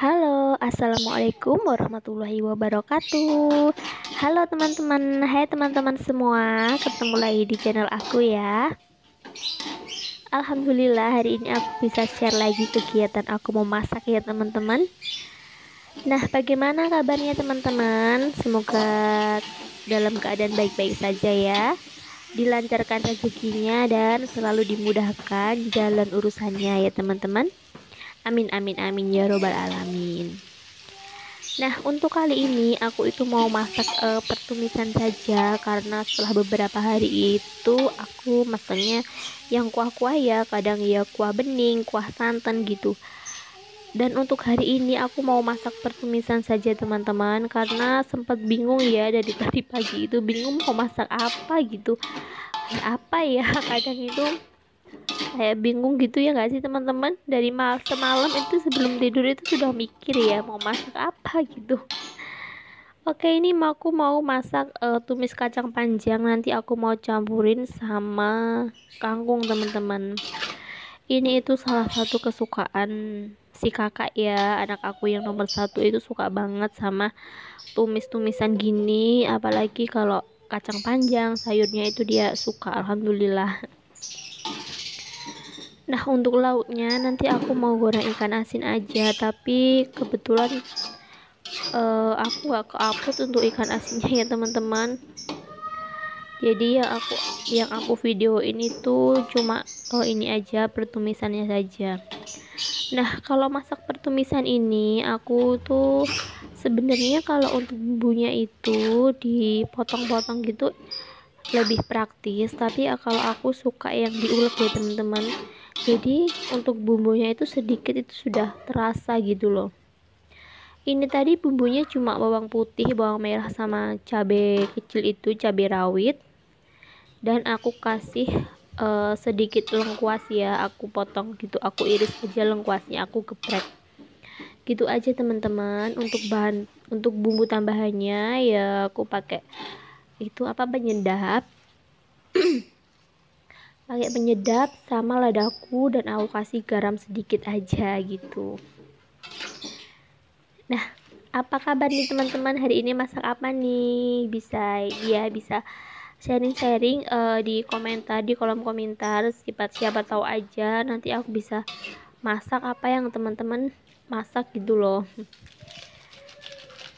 Halo, assalamualaikum warahmatullahi wabarakatuh. Halo teman-teman, hai teman-teman semua, ketemu lagi di channel aku ya. Alhamdulillah hari ini aku bisa share lagi kegiatan aku memasak ya teman-teman. Nah, bagaimana kabarnya teman-teman? Semoga dalam keadaan baik-baik saja ya. Dilancarkan rezekinya dan selalu dimudahkan jalan urusannya ya teman-teman. Amin amin amin ya robbal alamin. Nah, untuk kali ini aku itu mau masak uh, pertumisan saja karena setelah beberapa hari itu aku masaknya yang kuah-kuah ya, kadang ya kuah bening, kuah santan gitu. Dan untuk hari ini aku mau masak pertumisan saja teman-teman karena sempat bingung ya dari tadi pagi itu bingung mau masak apa gitu. Apa ya kadang itu kayak bingung gitu ya nggak sih teman-teman dari mal semalam itu sebelum tidur itu sudah mikir ya mau masak apa gitu Oke ini aku mau masak uh, tumis kacang panjang nanti aku mau campurin sama kangkung teman-teman ini itu salah satu kesukaan si kakak ya anak aku yang nomor satu itu suka banget sama tumis-tumisan gini apalagi kalau kacang panjang sayurnya itu dia suka alhamdulillah Nah untuk lauknya nanti aku mau goreng ikan asin aja tapi kebetulan uh, aku gak ke-upload untuk ikan asinnya ya teman-teman jadi ya aku yang aku video ini tuh cuma oh ini aja pertumisannya saja nah kalau masak pertumisan ini aku tuh sebenarnya kalau untuk bumbunya itu dipotong-potong gitu lebih praktis tapi eh, kalau aku suka yang diulek ya teman-teman jadi untuk bumbunya itu sedikit itu sudah terasa gitu loh ini tadi bumbunya cuma bawang putih, bawang merah sama cabai kecil itu cabai rawit dan aku kasih uh, sedikit lengkuas ya aku potong gitu aku iris aja lengkuasnya aku geprek gitu aja teman-teman untuk bahan untuk bumbu tambahannya ya aku pakai itu apa penyedap pakai penyedap sama ladaku dan aku kasih garam sedikit aja gitu nah apa kabar nih teman-teman hari ini masak apa nih bisa ya bisa sharing-sharing uh, di komentar di kolom komentar siapa siapa tahu aja nanti aku bisa masak apa yang teman-teman masak gitu loh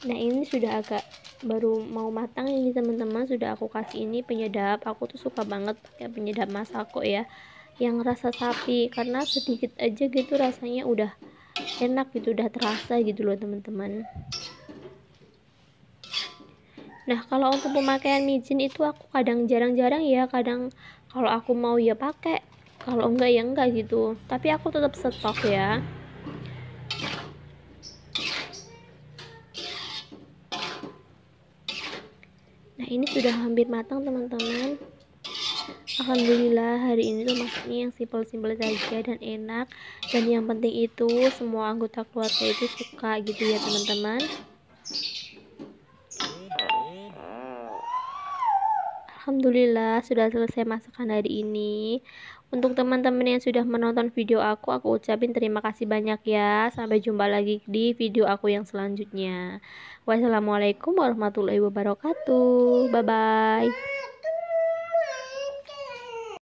nah ini sudah agak baru mau matang ini teman-teman sudah aku kasih ini penyedap aku tuh suka banget pakai penyedap masako ya yang rasa sapi karena sedikit aja gitu rasanya udah enak gitu udah terasa gitu loh teman-teman nah kalau untuk pemakaian micin itu aku kadang jarang-jarang ya kadang kalau aku mau ya pakai kalau enggak ya enggak gitu tapi aku tetap stok ya nah ini sudah hampir matang teman-teman Alhamdulillah hari ini tuh masaknya yang simple-simple saja dan enak dan yang penting itu semua anggota keluarga itu suka gitu ya teman-teman Alhamdulillah sudah selesai masakan hari ini. Untuk teman-teman yang sudah menonton video aku, aku ucapin terima kasih banyak ya. Sampai jumpa lagi di video aku yang selanjutnya. Wassalamualaikum warahmatullahi wabarakatuh. Bye-bye.